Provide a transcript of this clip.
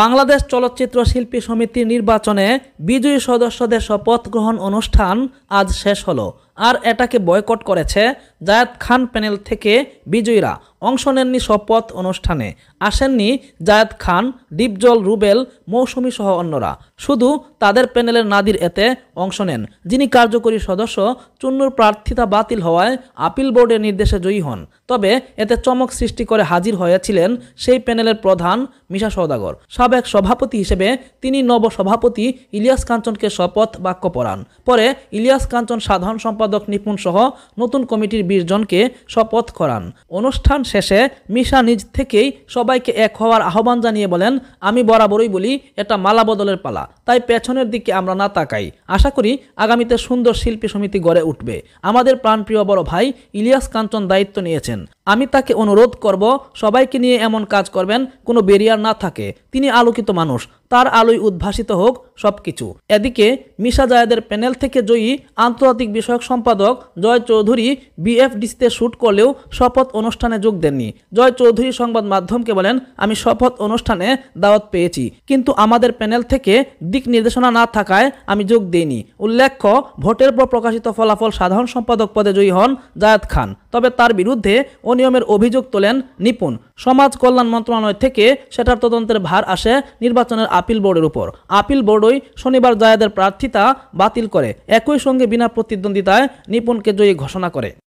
বাংলাদেশ চলচ্চিত্র শিল্পী সমিতির নির্বাচনে বিজয়ী সদস্যদের শপথ গ্রহণ অনুষ্ঠান আজ শেষ হলো আর এটাকে বয়কট করেছে জায়েদ খান প্যানেল থেকে বিজয়ীরা অংশ নেননি শপথ অনুষ্ঠানে আসেননি জায়েদ খান ডিপজল রুবেল মৌসুমী সহ অন্যরা শুধু তাদের প্যানেলের নাদির এতে অংশ নেন যিনি কার্যকরী সদস্য চুন্নুর প্রার্থিতা বাতিল হওয়ায় আপিল বোর্ডের নির্দেশে জয়ী হন তবে এতে চমক সৃষ্টি করে হাজির হয়েছিলেন সেই প্যানেলের প্রধান মিশা সৌদাগর সাবেক সভাপতি হিসেবে তিনি নবসভাপতি ইলিয়াস কাঞ্চনকে শপথ বাক্য পড়ান পরে ইলিয়াস কাঞ্চন সাধারণ সম্পাদক সম্পাদক নিপুণ সহ নতুন কমিটির বিশ জনকে শপথ করান অনুষ্ঠান শেষে মিশা নিজ থেকেই সবাইকে এক হওয়ার আহ্বান জানিয়ে বলেন আমি বরাবরই বলি এটা মালা বদলের পালা তাই পেছনের দিকে আমরা না তাকাই আশা করি আগামীতে সুন্দর শিল্পী সমিতি গড়ে উঠবে আমাদের প্রাণপ্রিয় বড় ভাই ইলিয়াস কাঞ্চন দায়িত্ব নিয়েছেন আমি তাকে অনুরোধ করব সবাইকে নিয়ে এমন কাজ করবেন কোনো বেরিয়ার না থাকে তিনি আলোকিত মানুষ তার আলোয় উদ্ভাসিত হোক সব কিছু এদিকে মিশা জায়েদের প্যানেল থেকে জয়ী আন্তর্জাতিক বিষয়ক সম্পাদক জয় চৌধুরী বিএফডিসিতে শ্যুট করলেও শপথ অনুষ্ঠানে যোগ দেননি জয় চৌধুরী সংবাদ মাধ্যমকে বলেন আমি শপথ অনুষ্ঠানে দাওয়াত পেয়েছি কিন্তু আমাদের প্যানেল থেকে দিক নির্দেশনা না থাকায় আমি যোগ দিইনি উল্লেখ্য ভোটের পর প্রকাশিত ফলাফল সাধারণ সম্পাদক পদে জয়ী হন জায়দ খান তবে তার বিরুদ্ধে অনিয়মের অভিযোগ তোলেন নিপুণ সমাজ কল্যাণ মন্ত্রণালয় থেকে সেটার তদন্তের ভার আসে নির্বাচনের আপিল বোর্ডের উপর আপিল বোর্ডই শনিবার জায়দের প্রার্থিতা বাতিল করে একই সঙ্গে বিনা প্রতিদ্বন্দ্বিতায় নিপুণকে জয়ী ঘোষণা করে